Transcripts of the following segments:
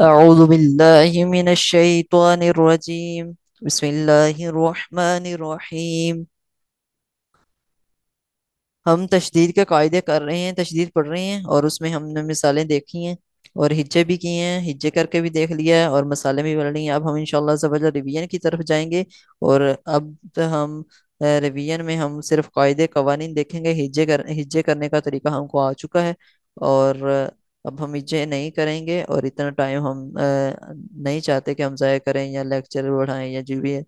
أعوذ بالله من الشيطان الرجيم بسم الله الرحمن الرحيم हम तशदीद के कायदे कर रहे हैं तशदीद पढ़ रहे हैं और उसमें हमने मिसालें देखी हैं और हिज्जे भी किए हैं हिज्जे करके भी देख लिया है और मसाले भी पढ़ लिए हैं अब हम इंशाल्लाह जबरदस्त रिवीजन की तरफ जाएंगे और अब तो हम रिवीजन में हम सिर्फ कायदे कवानीन देखेंगे हिज्जे कर हिज्जे करने का तरीका हमको आ चुका है और अब हम ये नहीं करेंगे और इतना टाइम हम आ, नहीं चाहते कि हम ज़ाया करें या लेक्चर बढ़ाएं या जो भी है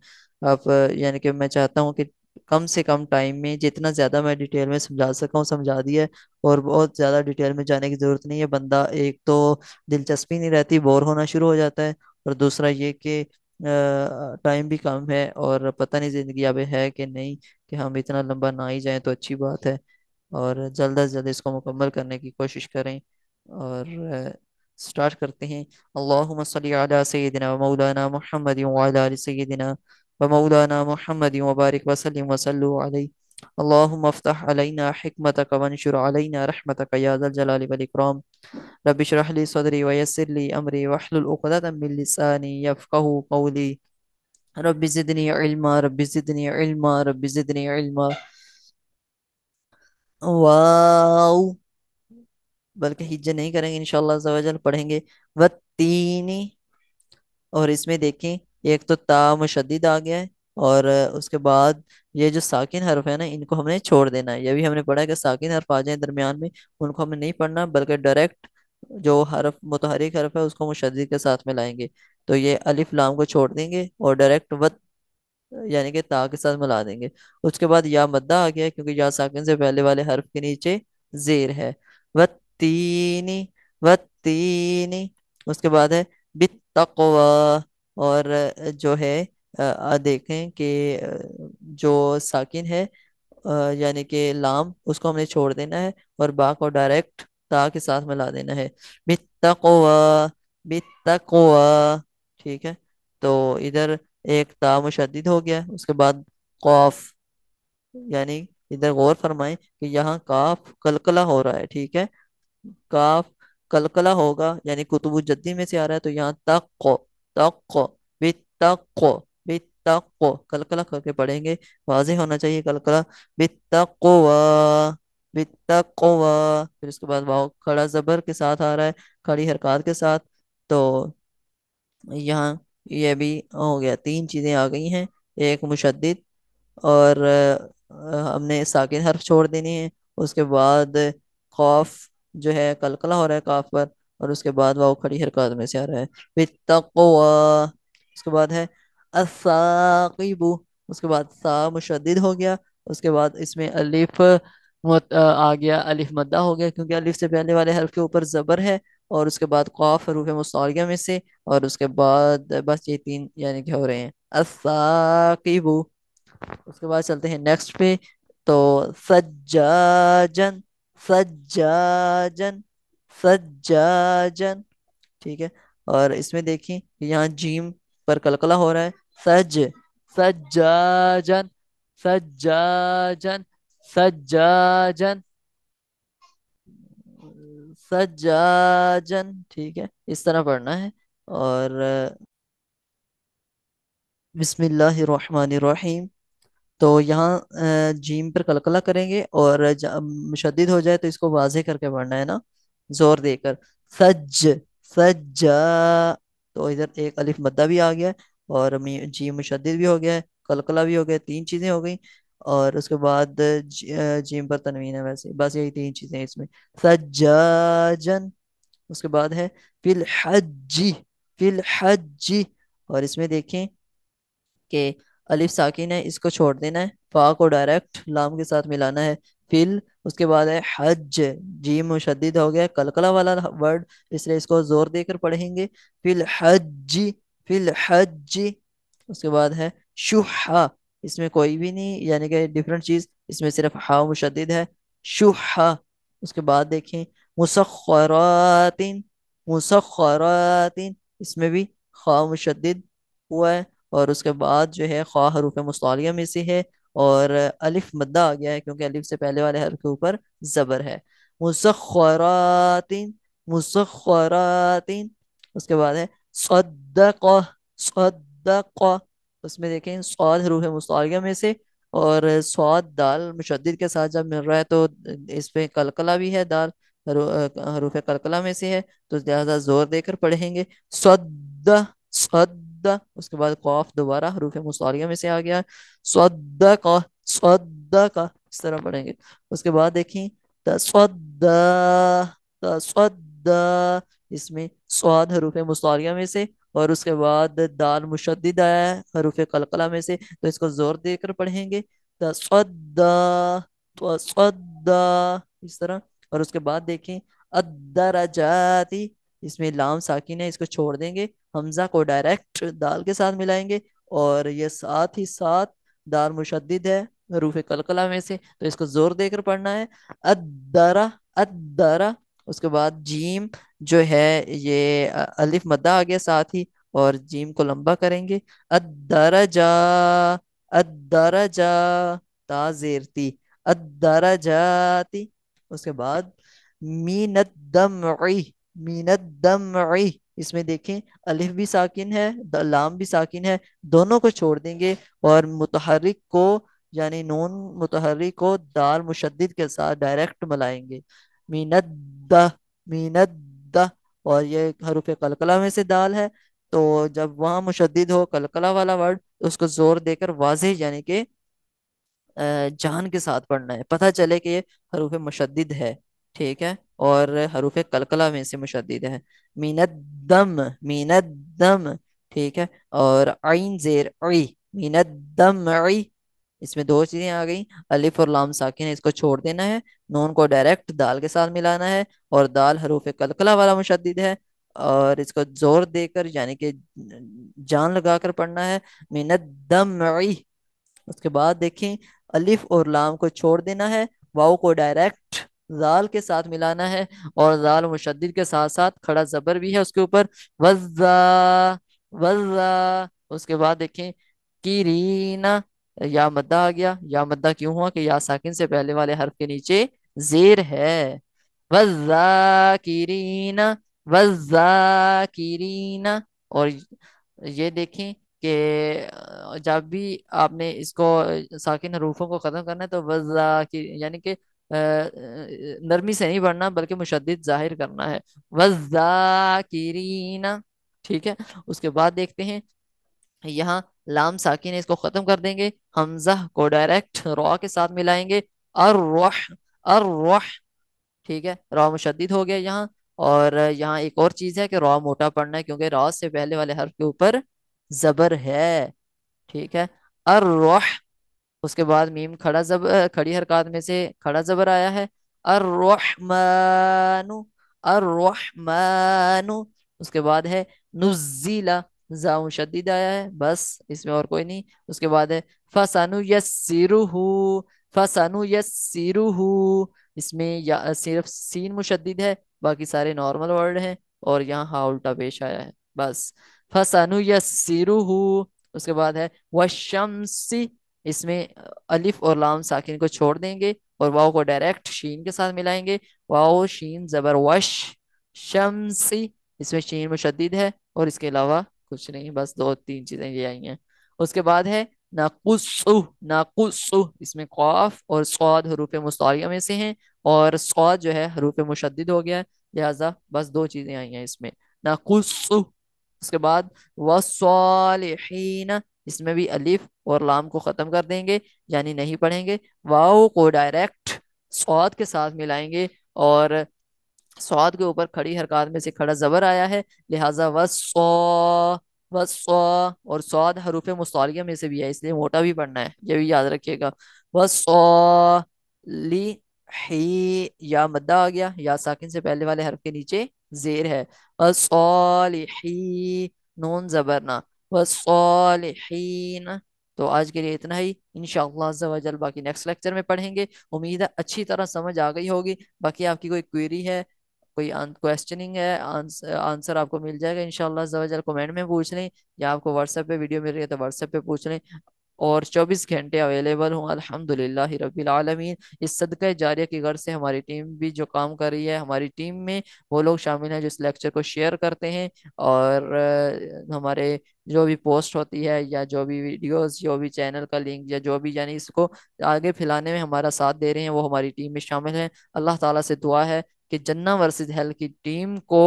आप यानी कि मैं चाहता हूँ कि कम से कम टाइम में जितना ज़्यादा मैं डिटेल में समझा सका हूँ समझा दिया और बहुत ज़्यादा डिटेल में जाने की ज़रूरत नहीं है बंदा एक तो दिलचस्पी नहीं रहती बोर होना शुरू हो जाता है और दूसरा ये कि टाइम भी कम है और पता नहीं ज़िंदगी अब है कि नहीं कि हम इतना लंबा ना ही जाए तो अच्छी बात है और जल्द अज जल्द इसको मुकम्मल करने की कोशिश करें और स्टार्ट करते हैं अल्लाहुम्मा सल्ली अला सय्यदिना व मौलाना मुहम्मद व अला आलि सय्यदिना व मौलाना मुहम्मद व बारिक व सल्लिम व सल्लु अलैहि اللهم افتح علينا حكمتك وانشر علينا رحمتك يا ذا الجلال والإكرام رب اشرح لي صدري ويسر لي أمري واحلل عقدة من لساني يفقه قولي رب زدني علما رب زدني علما رب زدني علما واو बल्कि हिज्जे नहीं करेंगे इन पढ़ेंगे व तीन और इसमें देखें एक तो ता मुशद आ गया है और उसके बाद ये जो साकिन हर्फ है ना इनको हमने छोड़ देना है ये भी हमने पढ़ा है कि साकििन हरफ आ जाए दरमियान में उनको हमें नहीं पढ़ना बल्कि डायरेक्ट जो हरफ मुतहरिक हरफ है उसको मुशद के साथ में लाएंगे तो ये अलिफ लाम को छोड़ देंगे और डायरेक्ट वत यानी कि ता के साथ मिला देंगे उसके बाद या मद्दा आ गया क्योंकि या साकिन से पहले वाले हरफ के नीचे जेर है वत तीनी वत्तीनी उसके बाद है बितकवा और जो है देखें कि जो साकिन है यानी कि लाम उसको हमने छोड़ देना है और बा को डायरेक्ट ता के साथ मिला देना है बितकवा बितकवा ठीक है तो इधर एक ता मुशद हो गया उसके बाद कौफ यानी इधर गौर फरमाएं कि यहाँ काफ कलकला हो रहा है ठीक है काफ कलकला होगा यानी कुतुब जद्दी में से आ रहा है तो यहाँ तक तक बितक्को बितक्को कलकला करके पढ़ेंगे वाजे होना चाहिए कलकला बितक्वा बितक्वा फिर उसके बाद वाह खड़ा जबर के साथ आ रहा है खड़ी हरकत के साथ तो यहाँ ये भी हो गया तीन चीज़ें आ गई हैं एक मुशद और हमने साकिन हर्फ छोड़ देने हैं उसके बाद खौफ जो है कलकला हो रहा है काफ पर और उसके बाद वाओ खड़ी हरकत में से आ रहा है उसके बाद है असाकिबू उसके बाद सा मुशद हो गया उसके बाद इसमें अलिफ मत, आ गया अलिफ मद्दा हो गया क्योंकि अलिफ से पहले वाले हर्फ के ऊपर ज़बर है और उसके बाद कौफ हरूफ मुसारिया में से और उसके बाद बस ये तीन यानी क्या हो रहे हैं असाकिबू उसके बाद चलते हैं नेक्स्ट पे तो सज्जाजन सज्जाजन सज्जाजन ठीक है और इसमें देखिए यहाँ जीम पर कलकला हो रहा है सज सज्जाजन सज्जाजन सज्जाजन सज्जाजन ठीक है इस तरह पढ़ना है और बिस्मिल्लाहिर्रहमानिर्रहीम तो यहाँ जीम पर कलकला करेंगे और मुशद हो जाए तो इसको वाजे करके पढ़ना है ना जोर देकर सज सज तो इधर एक अलिफ मद्दा भी आ गया और जी मुशद भी हो गया है कलकला भी हो गया तीन चीज़ें हो गई और उसके बाद जीम पर तनवीन है वैसे बस यही तीन चीज़ें इसमें सज्जन उसके बाद है फिल हजी फिल हजी और इसमें देखें कि अलिफ साकिन है इसको छोड़ देना है फा को डायरेक्ट लाम के साथ मिलाना है फिल उसके बाद है हज जी मुशद हो गया कलकला वाला वर्ड इसलिए इसको जोर देकर पढ़ेंगे फिल हज फिल हज उसके बाद है शुहा इसमें कोई भी नहीं यानी कि डिफरेंट चीज़ इसमें सिर्फ हा मुशद है शुहा उसके बाद देखें मुसखरातिन मुसखरातिन इसमें भी खा मुशद हुआ है और उसके बाद जो है ख्वा हरूफ मुस्तालिया में से है और अलिफ मद्दा आ गया है क्योंकि अलिफ से पहले वाले हर के ऊपर ज़बर है मुसखरातिन मुसखरातिन उसके बाद है सद्दक सद्दक उसमें देखें स्वाद हरूफ मुस्तालिया में से और स्वाद दाल मुशद के साथ जब मिल रहा है तो इसमें कलकला भी है दाल हरूफ कलकला में से है तो ज्यादा जोर देकर पढ़ेंगे सद्द सद्द उसके बाद कौफ दोबारा हरूफ मुसारिया में से आ गया सद्द का सद्द का इस तरह पढ़ेंगे उसके बाद देखें इसमें स्वाद हरूफ मुसारिया में से और उसके बाद दाल मुशद आया है हरूफ कलकला में से तो इसको जोर देकर पढ़ेंगे तस्वद इस तरह और उसके बाद देखें अदरजाती इसमें लाम साकिन है इसको छोड़ देंगे हमजा को डायरेक्ट दाल के साथ मिलाएंगे और ये साथ ही साथ दाल मुशद है रूफ कलकला में से तो इसको जोर देकर पढ़ना है अदरा अदरा उसके बाद जीम जो है ये अलिफ मद्दा आ गया साथ ही और जीम को लंबा करेंगे अदरा जा ताजेरती अदरजाती उसके बाद मीनत दम मीनत दम इसमें देखें अलिफ भी साकिन है लाम भी साकिन है दोनों को छोड़ देंगे और मुतहरक को यानी नून मुतहरिक को दाल मुशद के साथ डायरेक्ट मिलाएंगे मीनत द मीनत द और ये हरूफ कलकला में से दाल है तो जब वहां मुशद हो कलकला वाला वर्ड तो उसको जोर देकर वाजे यानी के जान के साथ पढ़ना है पता चले कि ये हरूफ मुशद है ठीक है और हरूफ कलकला में से मुशद है दम मीनत दम ठीक है और आइन जेर मीनत दम आई इसमें दो चीजें आ गई अलिफ और लाम साकिन इसको छोड़ देना है नून को डायरेक्ट दाल के साथ मिलाना है और दाल हरूफ कलकला वाला मुशद है और इसको जोर देकर यानी कि जान लगाकर पढ़ना है मीनत दम उसके बाद देखें अलिफ और लाम को छोड़ देना है वाओ को डायरेक्ट जाल के साथ मिलाना है और जाल मुशद के साथ साथ खड़ा जबर भी है उसके ऊपर वजा वजा उसके बाद देखें किरीना या मद्दा आ गया या मद्दा क्यों हुआ कि या साकिन से पहले वाले हर्फ के नीचे जेर है वजा किरीना वजा किरीना और ये देखें कि जब भी आपने इसको साकिन हरूफों को ख़त्म करना है तो वज़ा की यानी कि नरमी से नहीं पढ़ना बल्कि मुशद जाहिर करना है वजाकिरीना ठीक है उसके बाद देखते हैं यहाँ लाम साकिन इसको ख़त्म कर देंगे हमजा को डायरेक्ट रॉ के साथ मिलाएंगे अर रोह अर रोह ठीक है रॉ मुशद हो गया यहाँ और यहाँ एक और चीज़ है कि रॉ मोटा पढ़ना है क्योंकि रॉ से पहले वाले हर्फ के ऊपर ज़बर है ठीक है अर रोह उसके बाद मीम खड़ा जब खड़ी हरकत में से खड़ा जबर आया है अर्रहमानु अर्रहमानु उसके बाद है नुजीला जाऊ शदीद आया है बस इसमें और कोई नहीं उसके बाद है फसानु यस्सिरुहु फसानु यस्सिरुहु इसमें या सिर्फ सीन मुशद्दिद है बाकी सारे नॉर्मल वर्ड हैं और यहाँ हा उल्टा पेश आया है बस फसानु यसरुहू उसके बाद है वशमसी इसमें अलिफ और लाम साकिन को छोड़ देंगे और वाओ को डायरेक्ट शीन के साथ मिलाएंगे वाओ शीन जबर वश शमसी इसमें शीन मुशद है और इसके अलावा कुछ नहीं बस दो तीन चीज़ें ये आई हैं उसके बाद है नाकुसु नाकुसु इसमें क़ाफ और स्वाद हरूफ मुस्तारिया में से हैं और स्वाद जो है हरूफ मुशद हो गया है लिहाजा बस दो चीज़ें आई हैं इसमें नाकुसु उसके बाद वसालहीन इसमें भी अलिफ और लाम को ख़त्म कर देंगे यानी नहीं पढ़ेंगे वाओ को डायरेक्ट स्वाद के साथ मिलाएंगे और स्वाद के ऊपर खड़ी हरकत में से खड़ा ज़बर आया है लिहाजा व सौ और स्वाद हरूफ मुस्तालिया में से भी है इसलिए मोटा भी पढ़ना है ये भी याद रखिएगा व ली ही या मद्दा आ गया या साकिन से पहले वाले हरफ के नीचे जेर है वसौलिहीन नून जबरना वसौलिहीन तो आज के लिए इतना ही इन शजल बाकी नेक्स्ट लेक्चर में पढ़ेंगे उम्मीद है अच्छी तरह समझ आ गई होगी बाकी आपकी कोई क्वेरी है कोई क्वेश्चनिंग है आंसर आंसर आपको मिल जाएगा इनशाला कमेंट में पूछ लें या आपको व्हाट्सएप पे वीडियो मिल रही है तो व्हाट्सएप पे पूछ लें और 24 घंटे अवेलेबल हूँ अलहमदिल्ला रबीआलमीन इस सदक़ जारिया की गर्ज से हमारी टीम भी जो काम कर रही है हमारी टीम में वो लोग शामिल हैं जो इस लेक्चर को शेयर करते हैं और हमारे जो भी पोस्ट होती है या जो भी वीडियोस जो भी चैनल का लिंक या जो भी यानी इसको आगे फैलाने में हमारा साथ दे रहे हैं वो हमारी टीम में शामिल हैं अल्लाह ताला से दुआ है कि जन्ना वर्सेस हेल की टीम को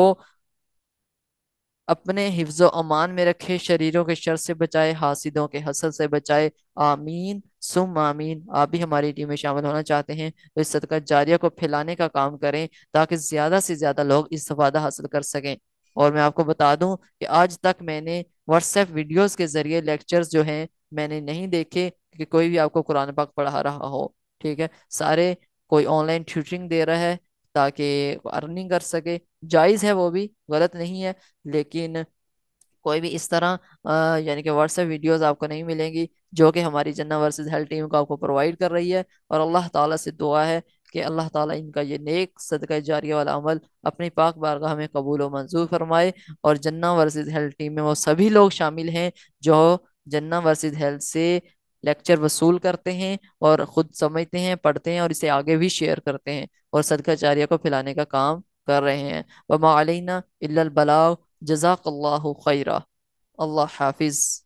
अपने हिफ्ज अमान में रखे शरीरों के शर से बचाए हासिदों के हसद से बचाए आमीन सुम आमीन आप भी हमारी टीम में शामिल होना चाहते हैं तो इस सदका जारिया को फैलाने का काम करें ताकि ज़्यादा से ज़्यादा लोग वादा हासिल कर सकें और मैं आपको बता दूं कि आज तक मैंने व्हाट्सएप वीडियोस के ज़रिए लेक्चर्स जो हैं मैंने नहीं देखे कि कोई भी आपको कुरान पाक पढ़ा रहा हो ठीक है सारे कोई ऑनलाइन ट्यूटरिंग दे रहा है ताकि अर्निंग कर सके जायज़ है वो भी गलत नहीं है लेकिन कोई भी इस तरह यानी कि व्हाट्सएप वीडियोस आपको नहीं मिलेंगी जो कि हमारी जन्ना वर्सेस हेल्थ टीम को आपको प्रोवाइड कर रही है और अल्लाह ताला से दुआ है कि अल्लाह ताला इनका ये नेक सदका जारिया वाला अमल अपनी पाक बारगाह में कबूल व मंजूर फरमाए और जन्ना वर्सेस हेल्थ टीम में वो सभी लोग शामिल हैं जो जन्ना वर्सेस हेल्थ से लेक्चर वसूल करते हैं और ख़ुद समझते हैं पढ़ते हैं और इसे आगे भी शेयर करते हैं और सदकाचार्य को फैलाने का काम कर रहे हैं व मालना बलाव जजाकल्ला खैरा अल्लाह हाफिज़